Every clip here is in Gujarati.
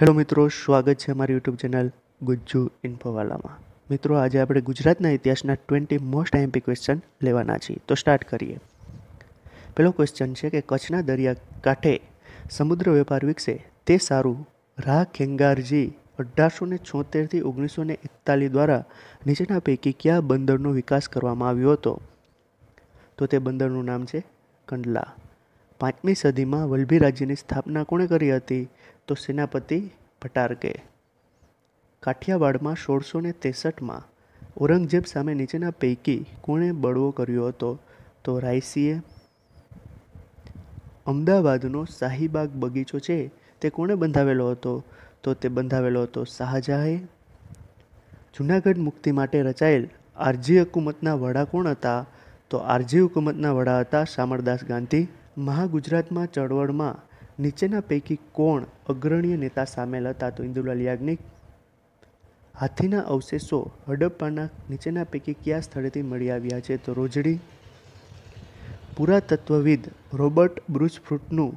હેલો મિત્રો સ્વાગત છે મારી યુટ્યુબ ચેનલ ગુજ્જુ ઇન્ફોવાલામાં મિત્રો આજે આપણે ગુજરાતના ઇતિહાસના ટ્વેન્ટી મોસ્ટ આઈએમપી ક્વેશ્ચન લેવાના છીએ તો સ્ટાર્ટ કરીએ પેલો ક્વેશ્ચન છે કે કચ્છના દરિયા કાંઠે સમુદ્ર વેપાર વિકસે તે સારું રા ખેંગારજી અઢારસો ને છોતેરથી ઓગણીસો ને એકતાલીસ દ્વારા નીચેના પૈકી ક્યાં બંદરનો વિકાસ કરવામાં આવ્યો હતો તો તે બંદરનું નામ છે કંડલા પાંચમી સદીમાં વલ્લભી રાજ્યની સ્થાપના કોણે કરી હતી તો સેનાપતિ ભટારકે કાઠિયાવાડમાં સોળસો ને તેસઠમાં ઔરંગઝેબ સામે નીચેના પૈકી કોણે બળવો કર્યો હતો તો રાયસીએ અમદાવાદનો શાહીબાગ બગીચો છે તે કોણે બંધાવેલો હતો તો તે બંધાવેલો હતો શાહજહાએ જૂનાગઢ મુક્તિ માટે રચાયેલ આરજી હકુમતના વડા કોણ હતા તો આરજી હુકુમતના વડા હતા શામળદાસ ગાંધી મહાગુજરાતમાં ચળવળમાં નીચેના પૈકી કોણ અગ્રણીય નેતા સામેલ હતા તો ઇન્દુલાલ યાજ્ઞિક હાથીના અવશેષો હડપ્પાના નીચેના પૈકી કયા સ્થળેથી મળી આવ્યા છે તો રોજડી પુરાતત્વવિદ રોબર્ટ બ્રુચફ્રૂટનું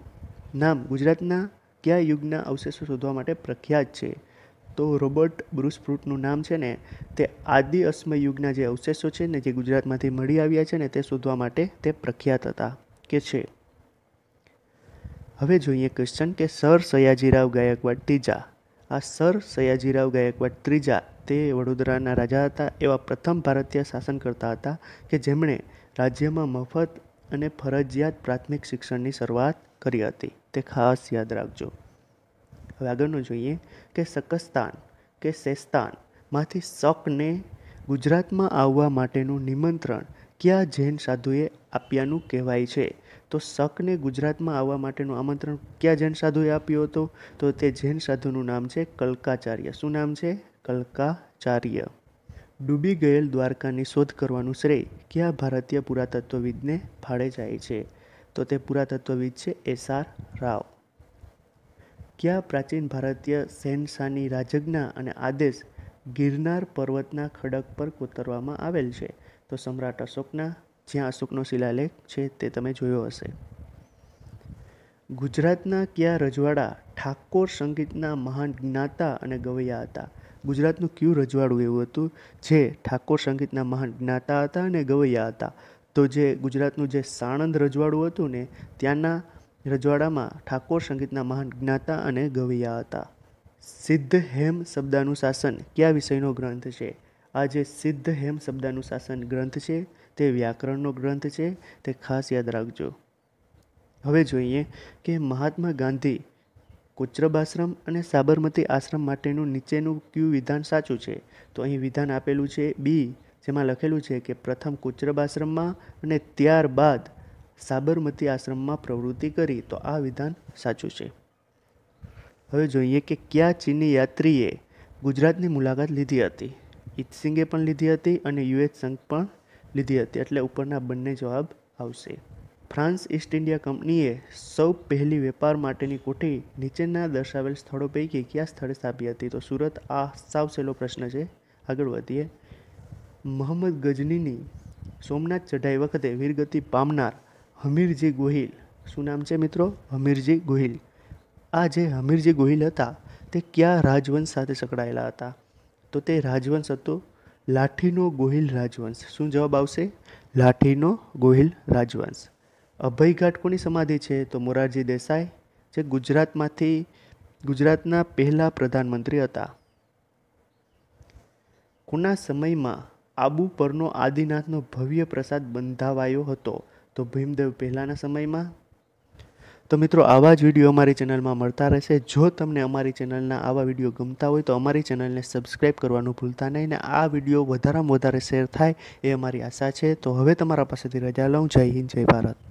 નામ ગુજરાતના કયા યુગના અવશેષો શોધવા માટે પ્રખ્યાત છે તો રોબર્ટ બ્રુસફ્રૂટનું નામ છે ને તે આદિ અશ્મ યુગના જે અવશેષો છે ને જે ગુજરાતમાંથી મળી આવ્યા છે ને તે શોધવા માટે તે પ્રખ્યાત હતા કે છે હવે જોઈએ ક્વેશ્ચન કે સર સયાજીરાવ ગાયકવાડ ત્રીજા આ સર સયાજીરાવ ગાયકવાડ ત્રીજા તે વડોદરાના રાજા હતા એવા પ્રથમ ભારતીય શાસનકર્તા હતા કે જેમણે રાજ્યમાં મફત અને ફરજિયાત પ્રાથમિક શિક્ષણની શરૂઆત કરી હતી તે ખાસ યાદ રાખજો હવે આગળનું જોઈએ કે સકસ્તાન કે સેસ્તાનમાંથી શકને ગુજરાતમાં આવવા માટેનું નિમંત્રણ કયા જૈન સાધુએ આપ્યાનું કહેવાય છે તો શકને ગુજરાતમાં આવવા માટેનું આમંત્રણ કયા જૈન સાધુએ આપ્યું હતું તો તે જૈન સાધુનું નામ છે કલકાચાર્ય શું નામ છે કલકાચાર્ય ડૂબી ગયેલ દ્વારકાની શોધ કરવાનું શ્રેય કયા ભારતીય પુરાતત્વવિદને ફાળે જાય છે તો તે પુરાતત્વવિદ છે એસ આર રાવ કયા પ્રાચીન ભારતીય શહેનશાહની રાજજ્ઞા અને આદેશ ગિરનાર પર્વતના ખડક પર કોતરવામાં આવેલ છે તો સમ્રાટ અશોકના જ્યાં અશોકનો શિલાલેખ છે તે તમે જોયો હશે ગુજરાતના કયા રજવાડા ઠાકોર સંગીતના મહાન જ્ઞાતા અને ગવૈયા હતા ગુજરાતનું કયું રજવાડું એવું હતું જે ઠાકોર સંગીતના મહાન જ્ઞાતા હતા અને ગવૈયા હતા તો જે ગુજરાતનું જે સાણંદ રજવાડું હતું ને ત્યાંના રજવાડામાં ઠાકોર સંગીતના મહાન જ્ઞાતા અને ગવૈયા હતા સિદ્ધ હેમ શબ્દાનું શાસન કયા વિષયનો ગ્રંથ છે આ જે સિદ્ધ હેમ શબ્દાનુશાસન ગ્રંથ છે તે વ્યાકરણનો ગ્રંથ છે તે ખાસ યાદ રાખજો હવે જોઈએ કે મહાત્મા ગાંધી કોચરબ આશ્રમ અને સાબરમતી આશ્રમ માટેનું નીચેનું કયું વિધાન સાચું છે તો અહીં વિધાન આપેલું છે બી જેમાં લખેલું છે કે પ્રથમ કુચરબ આશ્રમમાં અને ત્યારબાદ સાબરમતી આશ્રમમાં પ્રવૃત્તિ કરી તો આ વિધાન સાચું છે હવે જોઈએ કે કયા ચીની યાત્રીએ ગુજરાતની મુલાકાત લીધી હતી ઇતસિંગે પણ લીધી હતી અને યુએચ સંઘ પણ લીધી હતી એટલે ઉપરના બંને જવાબ આવશે ફ્રાન્સ ઈસ્ટ ઇન્ડિયા કંપનીએ સૌ પહેલી વેપાર માટેની કોઠી નીચેના દર્શાવેલ સ્થળો પૈકી કયા સ્થળે સ્થાપી હતી તો સુરત આ સાવ સહેલો પ્રશ્ન છે આગળ વધીએ મોહમ્મદ ગજનીની સોમનાથ ચઢાઈ વખતે વીરગતિ પામનાર હમીરજી ગોહિલ શું નામ છે મિત્રો હમીરજી ગોહિલ આ જે હમીરજી ગોહિલ હતા તે કયા રાજવંશ સાથે સંકળાયેલા હતા તો તે રાજવંશ હતો લાઠીનો ગોહિલ રાજવંશ શું જવાબ આવશે લાઠીનો ગોહિલ રાજવંશ અભયઘાટ કોની સમાધિ છે તો મોરારજી દેસાઈ જે ગુજરાતમાંથી ગુજરાતના પહેલા પ્રધાનમંત્રી હતા કોના સમયમાં આબુ પરનો આદિનાથનો ભવ્ય પ્રસાદ બંધાવાયો હતો તો ભીમદેવ પહેલાંના સમયમાં તો મિત્રો આવા જ વિડીયો અમારી ચેનલમાં મળતા રહેશે જો તમને અમારી ચેનલના આવા વિડીયો ગમતા હોય તો અમારી ચેનલને સબસ્ક્રાઈબ કરવાનું ભૂલતા નહીં ને આ વિડીયો વધારેમાં વધારે શેર થાય એ અમારી આશા છે તો હવે તમારા પાસેથી રજા લઉં જય હિન્દ જય ભારત